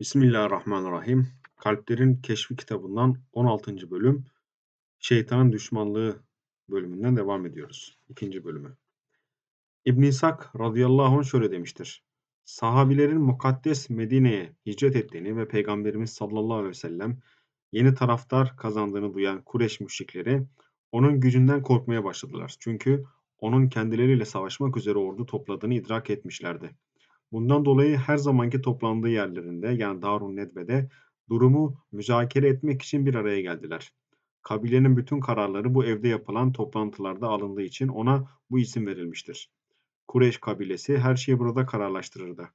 Bismillahirrahmanirrahim. Kalplerin Keşfi kitabından 16. bölüm Şeytanın Düşmanlığı bölümünden devam ediyoruz. İkinci bölümü. İbn İshak radıyallahu anh şöyle demiştir. Sahabilerin mukaddes Medine'ye hicret ettiğini ve Peygamberimiz sallallahu aleyhi ve sellem yeni taraftar kazandığını duyan Kureş müşrikleri onun gücünden korkmaya başladılar. Çünkü onun kendileriyle savaşmak üzere ordu topladığını idrak etmişlerdi. Bundan dolayı her zamanki toplandığı yerlerinde yani Darun Nedve'de durumu müzakere etmek için bir araya geldiler. Kabilenin bütün kararları bu evde yapılan toplantılarda alındığı için ona bu isim verilmiştir. Kureyş kabilesi her şeyi burada kararlaştırırdı.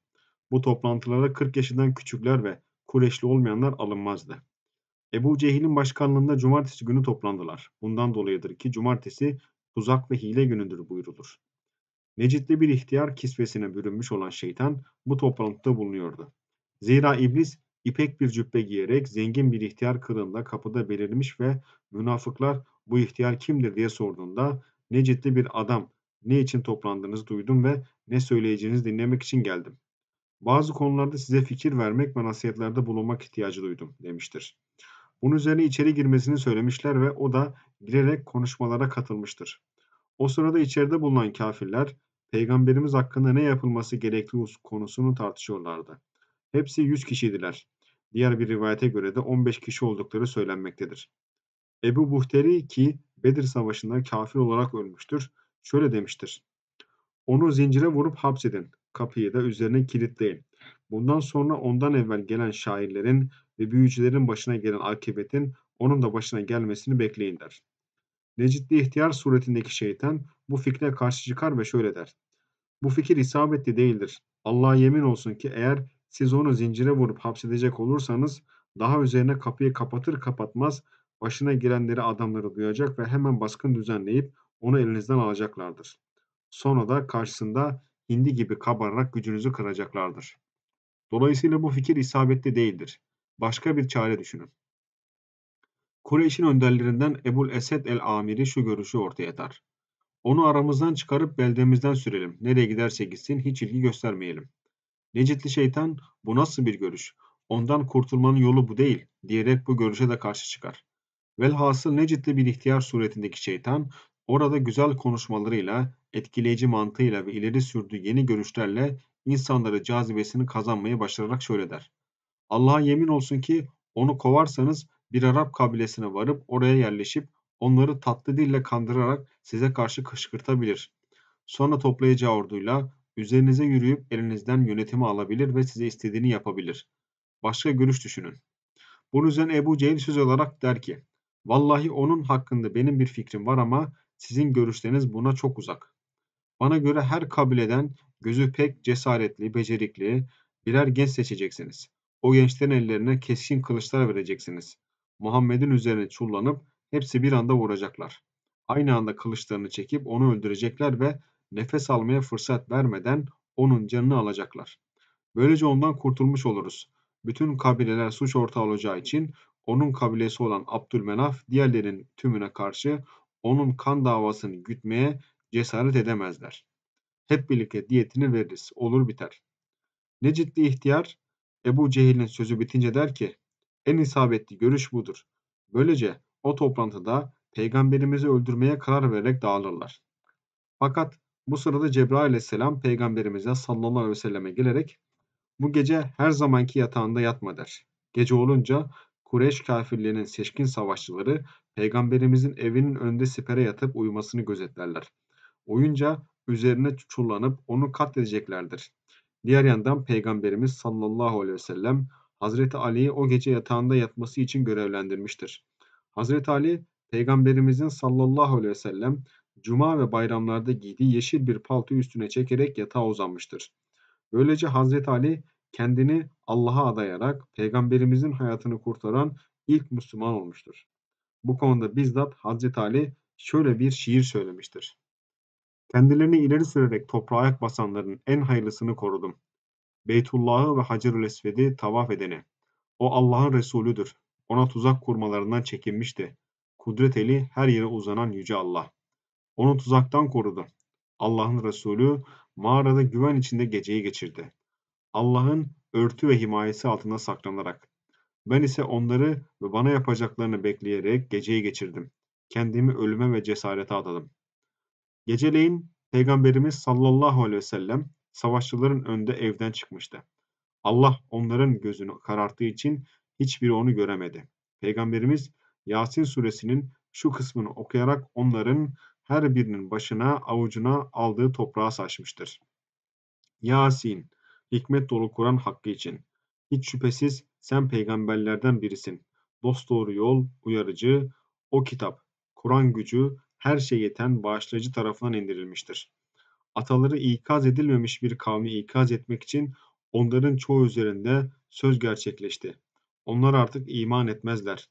Bu toplantılara 40 yaşından küçükler ve Kureyşli olmayanlar alınmazdı. Ebu Cehil'in başkanlığında cumartesi günü toplandılar. Bundan dolayıdır ki cumartesi tuzak ve hile günüdür buyurulur. Necitli bir ihtiyar kisvesine bürünmüş olan şeytan bu toplantıda bulunuyordu. Zira iblis ipek bir cübbe giyerek zengin bir ihtiyar kılığında kapıda belirmiş ve münafıklar bu ihtiyar kimdir diye sorduğunda Necitli bir adam, ne için toplandığınızı duydum ve ne söyleyeceğinizi dinlemek için geldim. Bazı konularda size fikir vermek ve nasihatlerde bulunmak ihtiyacı duydum demiştir. Bunun üzerine içeri girmesini söylemişler ve o da girerek konuşmalara katılmıştır. O sırada içeride bulunan kafirler Peygamberimiz hakkında ne yapılması gerekli konusunu tartışıyorlardı. Hepsi 100 kişiydiler. Diğer bir rivayete göre de 15 kişi oldukları söylenmektedir. Ebu Buhteri ki Bedir Savaşı'nda kafir olarak ölmüştür, şöyle demiştir. Onu zincire vurup hapsedin, kapıyı da üzerine kilitleyin. Bundan sonra ondan evvel gelen şairlerin ve büyücülerin başına gelen akıbetin onun da başına gelmesini bekleyin der. Necitli ihtiyar suretindeki şeytan bu fikre karşı çıkar ve şöyle der. Bu fikir isabetli değildir. Allah'a yemin olsun ki eğer siz onu zincire vurup hapsedecek olursanız daha üzerine kapıyı kapatır kapatmaz başına girenleri adamları duyacak ve hemen baskın düzenleyip onu elinizden alacaklardır. Sonra da karşısında hindi gibi kabararak gücünüzü kıracaklardır. Dolayısıyla bu fikir isabetli değildir. Başka bir çare düşünün. Kureyş'in önderlerinden Ebul Esed el-Amiri şu görüşü ortaya atar. Onu aramızdan çıkarıp beldemizden sürelim. Nereye giderse gitsin hiç ilgi göstermeyelim. Necitli şeytan bu nasıl bir görüş? Ondan kurtulmanın yolu bu değil diyerek bu görüşe de karşı çıkar. Velhasıl Necitli bir ihtiyar suretindeki şeytan orada güzel konuşmalarıyla, etkileyici mantığıyla ve ileri sürdüğü yeni görüşlerle insanları cazibesini kazanmaya başararak şöyle der. Allah'a yemin olsun ki onu kovarsanız bir Arap kabilesine varıp oraya yerleşip onları tatlı dille kandırarak size karşı kışkırtabilir. Sonra toplayacağı orduyla üzerinize yürüyüp elinizden yönetimi alabilir ve size istediğini yapabilir. Başka görüş düşünün. Bunun üzerine Ebu Cehil söz olarak der ki, Vallahi onun hakkında benim bir fikrim var ama sizin görüşleriniz buna çok uzak. Bana göre her kabileden gözü pek cesaretli, becerikli birer genç seçeceksiniz. O gençlerin ellerine keskin kılıçlar vereceksiniz. Muhammed'in üzerine çullanıp hepsi bir anda vuracaklar. Aynı anda kılıçlarını çekip onu öldürecekler ve nefes almaya fırsat vermeden onun canını alacaklar. Böylece ondan kurtulmuş oluruz. Bütün kabileler suç ortağı olacağı için onun kabilesi olan Abdülmenaf diğerlerin tümüne karşı onun kan davasını gütmeye cesaret edemezler. Hep birlikte diyetini veririz. Olur biter. Ne ciddi ihtiyar? Ebu Cehil'in sözü bitince der ki en isabetli görüş budur. Böylece o toplantıda peygamberimizi öldürmeye karar vererek dağılırlar. Fakat bu sırada Cebrail aleyhisselam peygamberimize sallallahu aleyhi ve selleme gelerek bu gece her zamanki yatağında yatma der. Gece olunca Kureyş kafirlerinin seçkin savaşçıları peygamberimizin evinin önünde sipere yatıp uyumasını gözetlerler. Oyunca üzerine çullanıp onu katledeceklerdir. Diğer yandan peygamberimiz sallallahu aleyhi ve sellem Hazreti Ali'yi o gece yatağında yatması için görevlendirmiştir. Hazreti Ali Peygamberimizin sallallahu aleyhi ve sellem cuma ve bayramlarda giydiği yeşil bir palto üstüne çekerek yatağa uzanmıştır. Böylece Hazreti Ali kendini Allah'a adayarak peygamberimizin hayatını kurtaran ilk Müslüman olmuştur. Bu konuda bizzat Hazreti Ali şöyle bir şiir söylemiştir. Kendilerini ileri sürerek toprağa ayak basanların en hayırlısını korudum. Beytullah'ı ve Hacerül Esved'i tavaf edene. O Allah'ın Resulüdür. Ona tuzak kurmalarından çekinmişti. Kudret eli her yere uzanan Yüce Allah. Onu tuzaktan korudu. Allah'ın Resulü mağarada güven içinde geceyi geçirdi. Allah'ın örtü ve himayesi altında saklanarak. Ben ise onları ve bana yapacaklarını bekleyerek geceyi geçirdim. Kendimi ölüme ve cesarete adadım. Geceleyin Peygamberimiz sallallahu aleyhi ve sellem savaşçıların önünde evden çıkmıştı. Allah onların gözünü kararttığı için hiçbiri onu göremedi. Peygamberimiz Yasin suresinin şu kısmını okuyarak onların her birinin başına avucuna aldığı toprağa saçmıştır. Yasin, hikmet dolu Kur'an hakkı için. Hiç şüphesiz sen peygamberlerden birisin. Doğru yol, uyarıcı, o kitap, Kur'an gücü, her şey yeten bağışlayıcı tarafından indirilmiştir ataları ikaz edilmemiş bir kavmi ikaz etmek için onların çoğu üzerinde söz gerçekleşti. Onlar artık iman etmezler.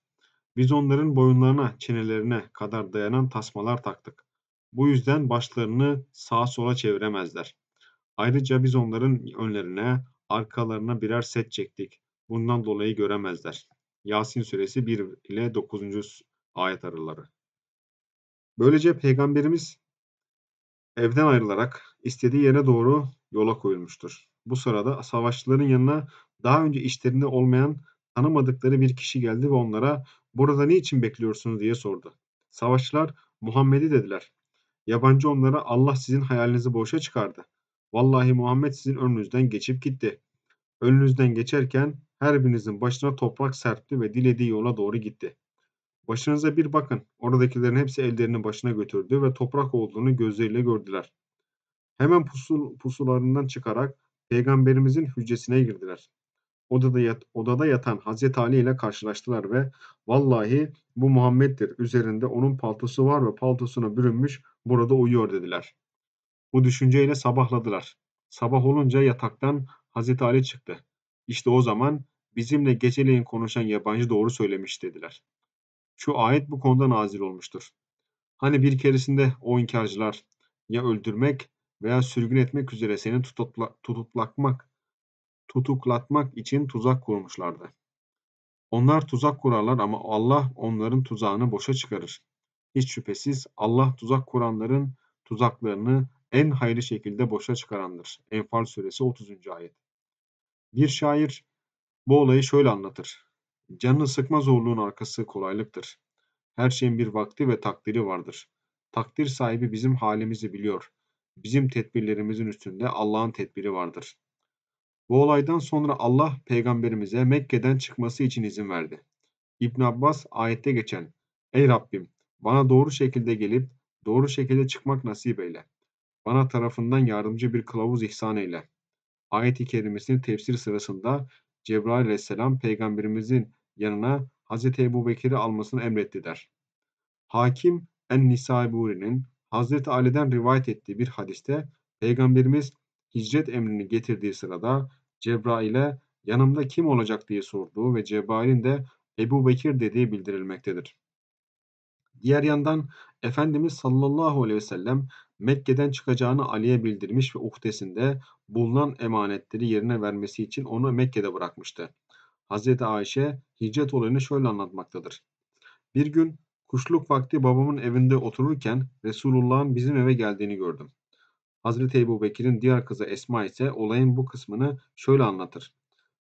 Biz onların boyunlarına, çenelerine kadar dayanan tasmalar taktık. Bu yüzden başlarını sağa sola çeviremezler. Ayrıca biz onların önlerine, arkalarına birer set çektik. Bundan dolayı göremezler. Yasin suresi 1 ile 9. ayet araları. Böylece Peygamberimiz evden ayrılarak istediği yere doğru yola koyulmuştur. Bu sırada savaşçıların yanına daha önce işlerinde olmayan tanımadıkları bir kişi geldi ve onlara burada ne için bekliyorsunuz diye sordu. Savaşçılar Muhammed'i dediler. Yabancı onlara Allah sizin hayalinizi boşa çıkardı. Vallahi Muhammed sizin önünüzden geçip gitti. Önünüzden geçerken her birinizin başına toprak serpti ve dilediği yola doğru gitti. Başınıza bir bakın. Oradakilerin hepsi ellerini başına götürdü ve toprak olduğunu gözleriyle gördüler. Hemen pusul, pusularından çıkarak peygamberimizin hücresine girdiler. Odada, yat, odada yatan Hazreti Ali ile karşılaştılar ve vallahi bu Muhammed'dir üzerinde onun paltosu var ve paltosuna bürünmüş burada uyuyor dediler. Bu düşünceyle sabahladılar. Sabah olunca yataktan Hazreti Ali çıktı. İşte o zaman bizimle geceleyin konuşan yabancı doğru söylemiş dediler. Şu ayet bu konuda nazil olmuştur. Hani bir keresinde o inkarcılar ya öldürmek veya sürgün etmek üzere seni tutukla, tutuklakmak, tutuklatmak için tuzak kurmuşlardı. Onlar tuzak kurarlar ama Allah onların tuzağını boşa çıkarır. Hiç şüphesiz Allah tuzak kuranların tuzaklarını en hayırlı şekilde boşa çıkarandır. Enfal suresi 30. ayet. Bir şair bu olayı şöyle anlatır. Canını sıkma zorluğun arkası kolaylıktır. Her şeyin bir vakti ve takdiri vardır. Takdir sahibi bizim halimizi biliyor. Bizim tedbirlerimizin üstünde Allah'ın tedbiri vardır. Bu olaydan sonra Allah peygamberimize Mekke'den çıkması için izin verdi. İbn Abbas ayette geçen Ey Rabbim bana doğru şekilde gelip doğru şekilde çıkmak nasip eyle. Bana tarafından yardımcı bir kılavuz ihsan eyle. Ayet-i kerimesinin tefsir sırasında Cebrail aleyhisselam peygamberimizin yanına Hz. Ebu Bekir'i almasını emretti der. Hakim en Nisaiburi'nin Hz. Ali'den rivayet ettiği bir hadiste Peygamberimiz hicret emrini getirdiği sırada Cebrail'e yanımda kim olacak diye sorduğu ve Cebrail'in de Ebu Bekir dediği bildirilmektedir. Diğer yandan Efendimiz sallallahu aleyhi ve sellem Mekke'den çıkacağını Ali'ye bildirmiş ve uhdesinde bulunan emanetleri yerine vermesi için onu Mekke'de bırakmıştı. Hazreti Ayşe hicret olayını şöyle anlatmaktadır. Bir gün kuşluk vakti babamın evinde otururken Resulullah'ın bizim eve geldiğini gördüm. Hazreti Ebu Bekir'in diğer kızı Esma ise olayın bu kısmını şöyle anlatır.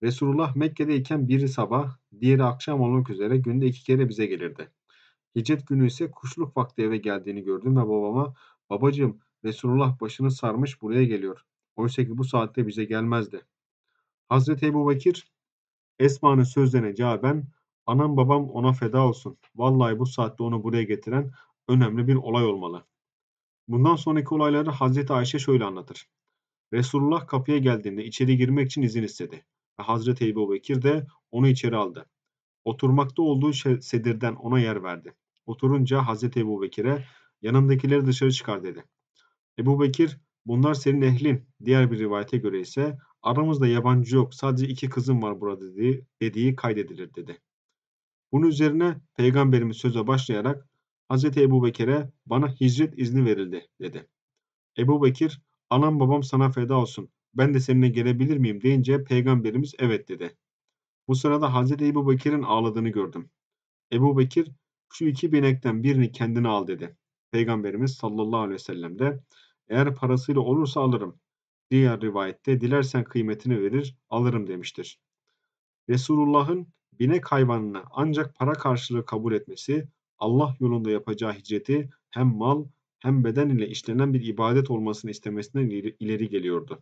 Resulullah Mekke'deyken biri sabah, diğeri akşam olmak üzere günde iki kere bize gelirdi. Hicret günü ise kuşluk vakti eve geldiğini gördüm ve babama babacığım Resulullah başını sarmış buraya geliyor. Oysa ki bu saatte bize gelmezdi. Hazreti Ebu Bekir Esma'nın sözlerine cevaben anam babam ona feda olsun. Vallahi bu saatte onu buraya getiren önemli bir olay olmalı. Bundan sonraki olayları Hazreti Ayşe şöyle anlatır. Resulullah kapıya geldiğinde içeri girmek için izin istedi ve Hazreti Ebu Bekir de onu içeri aldı. Oturmakta olduğu sedirden ona yer verdi. Oturunca Hazreti Ebu Bekir'e yanındakileri dışarı çıkar dedi. Ebu Bekir bunlar senin ehlin diğer bir rivayete göre ise Aramızda yabancı yok. Sadece iki kızım var burada dediği, dediği kaydedilir dedi. Bunun üzerine Peygamberimiz söze başlayarak Hz. Ebu Bekir'e bana hicret izni verildi dedi. Ebu Bekir anam babam sana feda olsun ben de seninle gelebilir miyim deyince Peygamberimiz evet dedi. Bu sırada Hz. Ebu Bekir'in ağladığını gördüm. Ebu Bekir şu iki binekten birini kendine al dedi. Peygamberimiz sallallahu aleyhi ve sellem de eğer parasıyla olursa alırım Diğer rivayette dilersen kıymetini verir alırım demiştir. Resulullah'ın binek hayvanını ancak para karşılığı kabul etmesi Allah yolunda yapacağı hicreti hem mal hem beden ile işlenen bir ibadet olmasını istemesinden ileri geliyordu.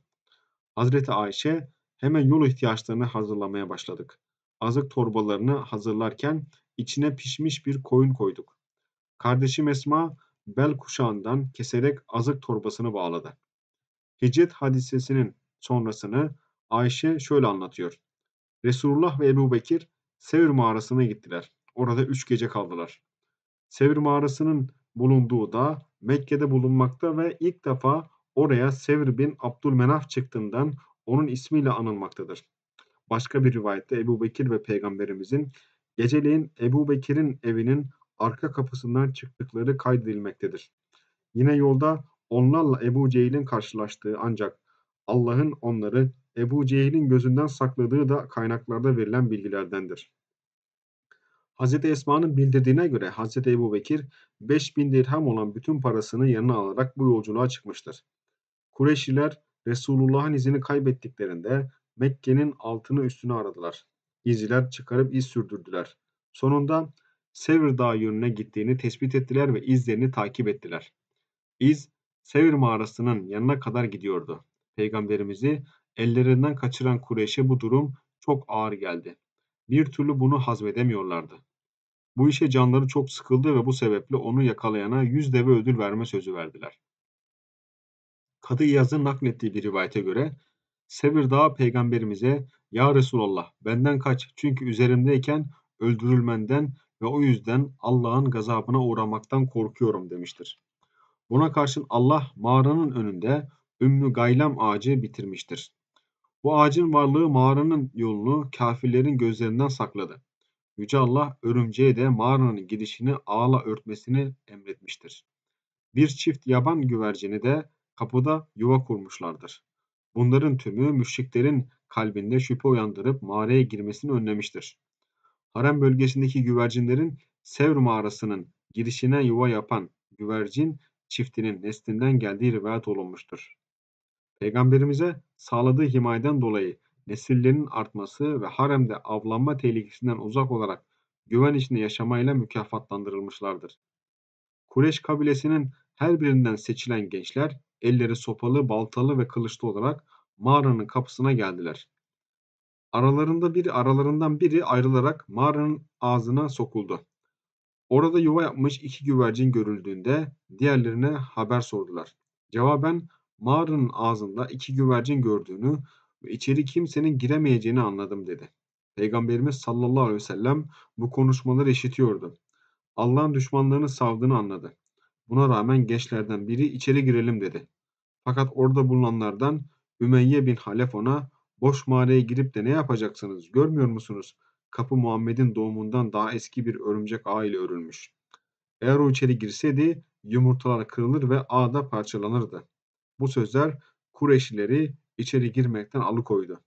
Hazreti Ayşe hemen yol ihtiyaçlarını hazırlamaya başladık. Azık torbalarını hazırlarken içine pişmiş bir koyun koyduk. Kardeşim Esma bel kuşağından keserek azık torbasını bağladı. Hicret hadisesinin sonrasını Ayşe şöyle anlatıyor. Resulullah ve Ebu Bekir Sevr mağarasına gittiler. Orada üç gece kaldılar. Sevr mağarasının bulunduğu da Mekke'de bulunmakta ve ilk defa oraya Sevr bin Abdülmenaf çıktığından onun ismiyle anılmaktadır. Başka bir rivayette Ebu Bekir ve Peygamberimizin geceleyin Ebu Bekir'in evinin arka kapısından çıktıkları kaydedilmektedir. Yine yolda onlarla Ebu Cehil'in karşılaştığı ancak Allah'ın onları Ebu Cehil'in gözünden sakladığı da kaynaklarda verilen bilgilerdendir. Hz. Esma'nın bildirdiğine göre Hz. Ebu Bekir 5000 dirhem olan bütün parasını yanına alarak bu yolculuğa çıkmıştır. Kureyşliler Resulullah'ın izini kaybettiklerinde Mekke'nin altını üstünü aradılar. İzciler çıkarıp iz sürdürdüler. Sonunda Sevr Dağı yönüne gittiğini tespit ettiler ve izlerini takip ettiler. İz Sevir mağarasının yanına kadar gidiyordu. Peygamberimizi ellerinden kaçıran Kureyş'e bu durum çok ağır geldi. Bir türlü bunu hazmedemiyorlardı. Bu işe canları çok sıkıldı ve bu sebeple onu yakalayana yüz deve ödül verme sözü verdiler. Kadı yazı naklettiği bir rivayete göre Sevir Dağı peygamberimize ''Ya Resulallah benden kaç çünkü üzerimdeyken öldürülmenden ve o yüzden Allah'ın gazabına uğramaktan korkuyorum.'' demiştir. Buna karşın Allah mağaranın önünde Ümmü Gaylem ağacı bitirmiştir. Bu ağacın varlığı mağaranın yolunu kafirlerin gözlerinden sakladı. Yüce Allah örümceğe de mağaranın girişini ağla örtmesini emretmiştir. Bir çift yaban güvercini de kapıda yuva kurmuşlardır. Bunların tümü müşriklerin kalbinde şüphe uyandırıp mağaraya girmesini önlemiştir. Harem bölgesindeki güvercinlerin Sevr mağarasının girişine yuva yapan güvercin çiftinin neslinden geldiği rivayet olunmuştur. Peygamberimize sağladığı himayeden dolayı nesillerinin artması ve haremde avlanma tehlikesinden uzak olarak güven içinde yaşamayla mükafatlandırılmışlardır. Kureş kabilesinin her birinden seçilen gençler elleri sopalı, baltalı ve kılıçlı olarak mağaranın kapısına geldiler. Aralarında biri aralarından biri ayrılarak mağaranın ağzına sokuldu. Orada yuva yapmış iki güvercin görüldüğünde diğerlerine haber sordular. Cevaben mağaranın ağzında iki güvercin gördüğünü ve içeri kimsenin giremeyeceğini anladım dedi. Peygamberimiz sallallahu aleyhi ve sellem bu konuşmaları işitiyordu. Allah'ın düşmanlarını savdığını anladı. Buna rağmen gençlerden biri içeri girelim dedi. Fakat orada bulunanlardan Ümeyye bin Halef ona boş mağaraya girip de ne yapacaksınız görmüyor musunuz? kapı Muhammed'in doğumundan daha eski bir örümcek ağ ile örülmüş. Eğer o içeri girseydi yumurtalar kırılır ve ağ da parçalanırdı. Bu sözler Kureşileri içeri girmekten alıkoydu.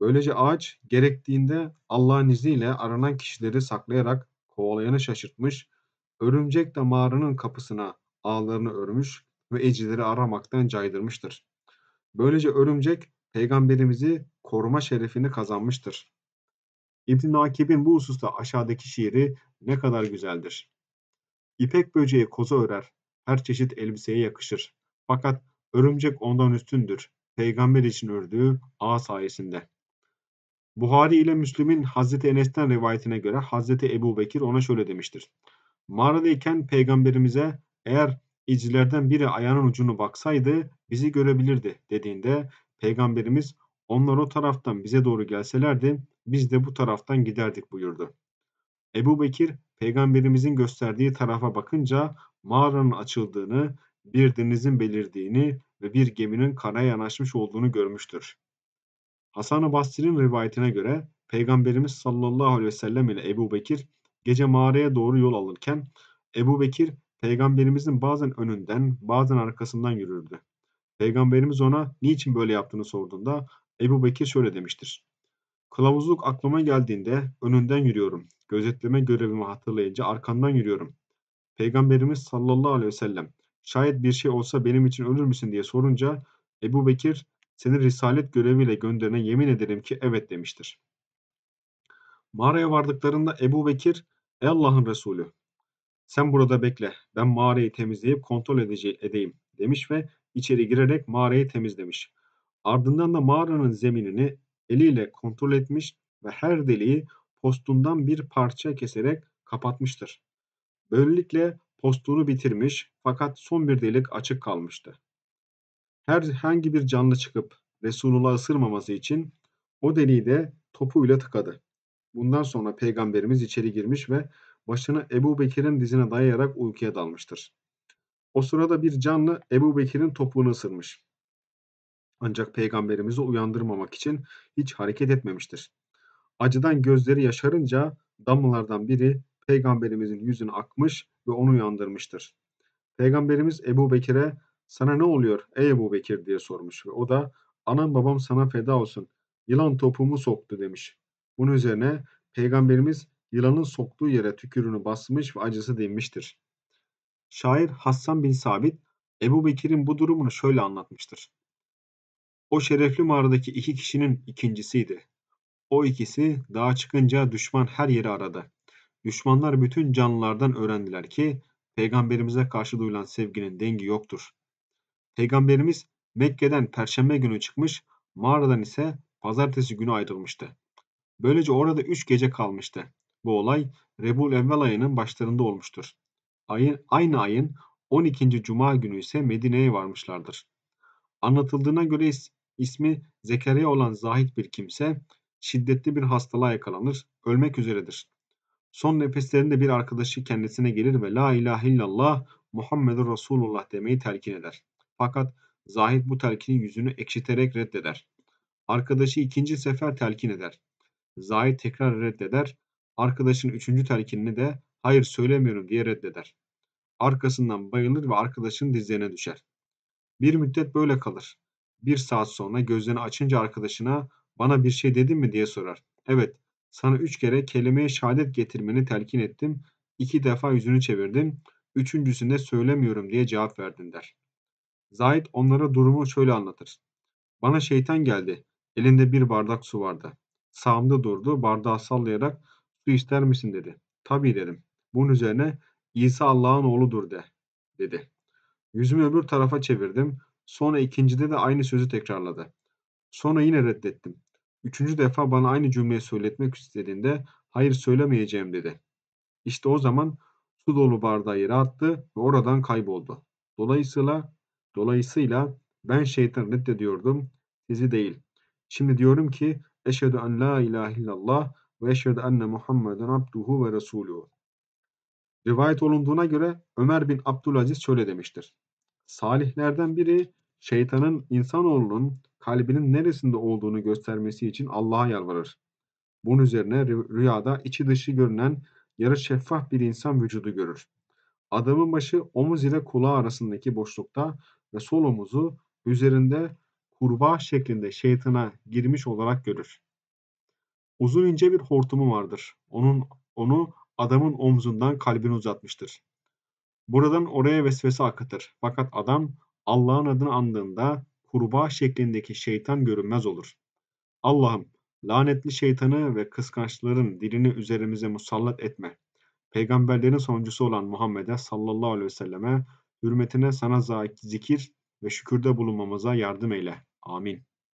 Böylece ağaç gerektiğinde Allah'ın izniyle aranan kişileri saklayarak kovalayanı şaşırtmış, örümcek de mağaranın kapısına ağlarını örmüş ve ecileri aramaktan caydırmıştır. Böylece örümcek peygamberimizi koruma şerefini kazanmıştır. İbn Akib'in bu hususta aşağıdaki şiiri ne kadar güzeldir. İpek böceği koza örer, her çeşit elbiseye yakışır. Fakat örümcek ondan üstündür, peygamber için ördüğü ağ sayesinde. Buhari ile Müslim'in Hazreti Enes'ten rivayetine göre Hazreti Ebu Bekir ona şöyle demiştir. Mağaradayken peygamberimize eğer icilerden biri ayağının ucunu baksaydı bizi görebilirdi dediğinde peygamberimiz onlar o taraftan bize doğru gelselerdi biz de bu taraftan giderdik buyurdu. Ebu Bekir peygamberimizin gösterdiği tarafa bakınca mağaranın açıldığını, bir denizin belirdiğini ve bir geminin karaya yanaşmış olduğunu görmüştür. Hasan-ı Basri'nin rivayetine göre Peygamberimiz sallallahu aleyhi ve sellem ile Ebu Bekir gece mağaraya doğru yol alırken Ebu Bekir Peygamberimizin bazen önünden bazen arkasından yürürdü. Peygamberimiz ona niçin böyle yaptığını sorduğunda Ebu Bekir şöyle demiştir. Kılavuzluk aklıma geldiğinde önünden yürüyorum. Gözetleme görevimi hatırlayınca arkandan yürüyorum. Peygamberimiz sallallahu aleyhi ve sellem şayet bir şey olsa benim için ölür müsün diye sorunca Ebu Bekir seni risalet göreviyle gönderene yemin ederim ki evet demiştir. Mağaraya vardıklarında Ebu Bekir ey Allah'ın Resulü sen burada bekle ben mağarayı temizleyip kontrol edeceğim, edeyim demiş ve içeri girerek mağarayı temizlemiş. Ardından da mağaranın zeminini eliyle kontrol etmiş ve her deliği postundan bir parça keserek kapatmıştır. Böylelikle postunu bitirmiş fakat son bir delik açık kalmıştı. Herhangi bir canlı çıkıp Resulullah ısırmaması için o deliği de topuyla tıkadı. Bundan sonra peygamberimiz içeri girmiş ve başını Ebu Bekir'in dizine dayayarak uykuya dalmıştır. O sırada bir canlı Ebu Bekir'in topuğunu ısırmış. Ancak peygamberimizi uyandırmamak için hiç hareket etmemiştir. Acıdan gözleri yaşarınca damlalardan biri peygamberimizin yüzüne akmış ve onu uyandırmıştır. Peygamberimiz Ebu Bekir'e sana ne oluyor ey Ebu Bekir diye sormuş ve o da anam babam sana feda olsun yılan topumu soktu demiş. Bunun üzerine peygamberimiz yılanın soktuğu yere tükürünü basmış ve acısı dinmiştir. Şair Hassan bin Sabit Ebu Bekir'in bu durumunu şöyle anlatmıştır. O şerefli mağaradaki iki kişinin ikincisiydi. O ikisi dağa çıkınca düşman her yeri aradı. Düşmanlar bütün canlılardan öğrendiler ki peygamberimize karşı duyulan sevginin dengi yoktur. Peygamberimiz Mekke'den perşembe günü çıkmış, mağaradan ise pazartesi günü ayrılmıştı. Böylece orada üç gece kalmıştı. Bu olay Rebul Evvel ayının başlarında olmuştur. Ayın, aynı ayın 12. Cuma günü ise Medine'ye varmışlardır. Anlatıldığına göre İsmi Zekeriya olan zahit bir kimse şiddetli bir hastalığa yakalanır, ölmek üzeredir. Son nefeslerinde bir arkadaşı kendisine gelir ve La ilahe illallah Muhammedur Resulullah demeyi telkin eder. Fakat zahit bu telkini yüzünü ekşiterek reddeder. Arkadaşı ikinci sefer telkin eder. Zahit tekrar reddeder. Arkadaşın üçüncü telkinini de hayır söylemiyorum diye reddeder. Arkasından bayılır ve arkadaşın dizlerine düşer. Bir müddet böyle kalır. Bir saat sonra gözlerini açınca arkadaşına bana bir şey dedin mi diye sorar. Evet sana üç kere kelimeye şehadet getirmeni telkin ettim. İki defa yüzünü çevirdim. Üçüncüsünde söylemiyorum diye cevap verdin der. Zahid onlara durumu şöyle anlatır. Bana şeytan geldi. Elinde bir bardak su vardı. Sağımda durdu. Bardağı sallayarak su ister misin dedi. Tabii dedim. Bunun üzerine İsa Allah'ın oğludur de dedi. Yüzümü öbür tarafa çevirdim. Sonra ikincide de aynı sözü tekrarladı. Sonra yine reddettim. Üçüncü defa bana aynı cümleyi söyletmek istediğinde hayır söylemeyeceğim dedi. İşte o zaman su dolu bardağı yere attı ve oradan kayboldu. Dolayısıyla dolayısıyla ben şeytan reddediyordum, sizi değil. Şimdi diyorum ki eşhedü en la ilahe illallah ve eşhedü enne Muhammeden abduhu ve resuluhu. Rivayet olunduğuna göre Ömer bin Abdülaziz şöyle demiştir. Salihlerden biri şeytanın insanoğlunun kalbinin neresinde olduğunu göstermesi için Allah'a yalvarır. Bunun üzerine rüyada içi dışı görünen yarı şeffaf bir insan vücudu görür. Adamın başı omuz ile kulağı arasındaki boşlukta ve sol omuzu üzerinde kurbağa şeklinde şeytana girmiş olarak görür. Uzun ince bir hortumu vardır. Onun onu adamın omzundan kalbine uzatmıştır. Buradan oraya vesvese akıtır. Fakat adam Allah'ın adını andığında kurbağa şeklindeki şeytan görünmez olur. Allah'ım lanetli şeytanı ve kıskançların dilini üzerimize musallat etme. Peygamberlerin sonuncusu olan Muhammed'e sallallahu aleyhi ve selleme hürmetine sana zikir ve şükürde bulunmamıza yardım eyle. Amin.